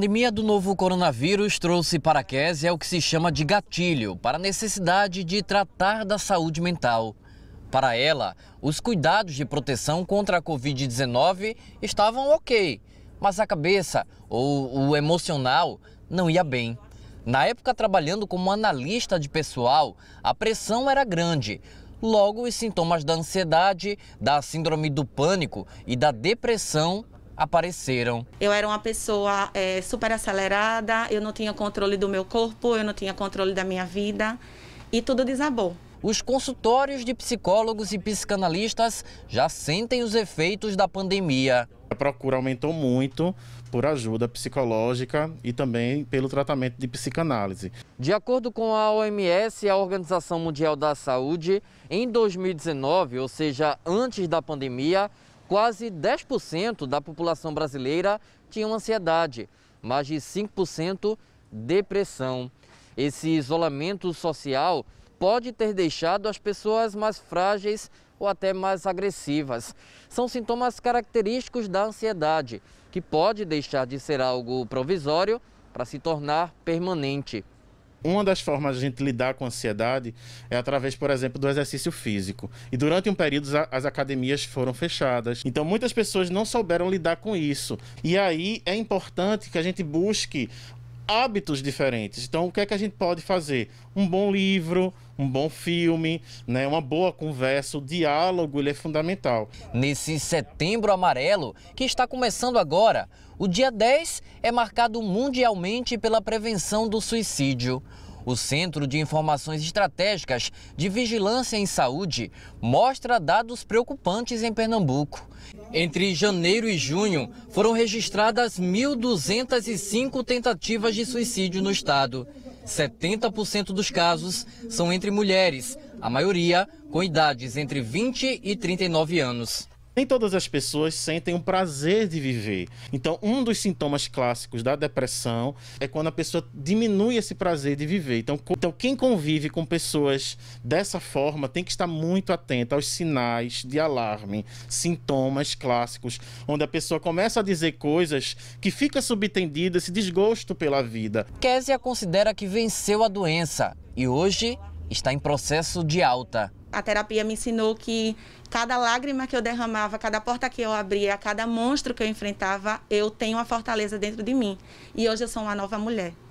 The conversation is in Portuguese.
A pandemia do novo coronavírus trouxe para a Késia o que se chama de gatilho para a necessidade de tratar da saúde mental. Para ela, os cuidados de proteção contra a Covid-19 estavam ok, mas a cabeça ou o emocional não ia bem. Na época, trabalhando como analista de pessoal, a pressão era grande. Logo, os sintomas da ansiedade, da síndrome do pânico e da depressão apareceram. Eu era uma pessoa é, super acelerada, eu não tinha controle do meu corpo, eu não tinha controle da minha vida e tudo desabou. Os consultórios de psicólogos e psicanalistas já sentem os efeitos da pandemia. A procura aumentou muito por ajuda psicológica e também pelo tratamento de psicanálise. De acordo com a OMS, a Organização Mundial da Saúde, em 2019, ou seja, antes da pandemia, Quase 10% da população brasileira tinha ansiedade, mais de 5% depressão. Esse isolamento social pode ter deixado as pessoas mais frágeis ou até mais agressivas. São sintomas característicos da ansiedade, que pode deixar de ser algo provisório para se tornar permanente uma das formas de a gente lidar com a ansiedade é através, por exemplo, do exercício físico. E durante um período as academias foram fechadas. Então muitas pessoas não souberam lidar com isso. E aí é importante que a gente busque hábitos diferentes. Então, o que é que a gente pode fazer? Um bom livro, um bom filme, né, uma boa conversa, o diálogo ele é fundamental. Nesse setembro amarelo, que está começando agora, o dia 10 é marcado mundialmente pela prevenção do suicídio. O Centro de Informações Estratégicas de Vigilância em Saúde mostra dados preocupantes em Pernambuco. Entre janeiro e junho, foram registradas 1.205 tentativas de suicídio no estado. 70% dos casos são entre mulheres, a maioria com idades entre 20 e 39 anos. Nem todas as pessoas sentem o prazer de viver. Então, um dos sintomas clássicos da depressão é quando a pessoa diminui esse prazer de viver. Então, então quem convive com pessoas dessa forma tem que estar muito atento aos sinais de alarme, sintomas clássicos, onde a pessoa começa a dizer coisas que fica subtendida esse desgosto pela vida. Késia considera que venceu a doença e hoje está em processo de alta a terapia me ensinou que cada lágrima que eu derramava, cada porta que eu abria, cada monstro que eu enfrentava, eu tenho uma fortaleza dentro de mim. E hoje eu sou uma nova mulher.